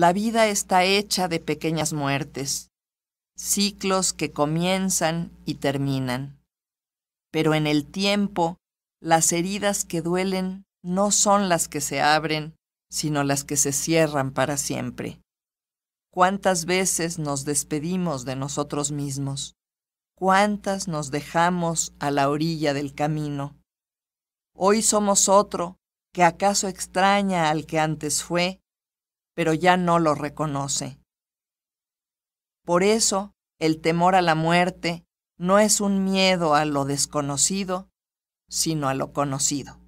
La vida está hecha de pequeñas muertes, ciclos que comienzan y terminan. Pero en el tiempo, las heridas que duelen no son las que se abren, sino las que se cierran para siempre. ¿Cuántas veces nos despedimos de nosotros mismos? ¿Cuántas nos dejamos a la orilla del camino? Hoy somos otro que acaso extraña al que antes fue pero ya no lo reconoce. Por eso, el temor a la muerte no es un miedo a lo desconocido, sino a lo conocido.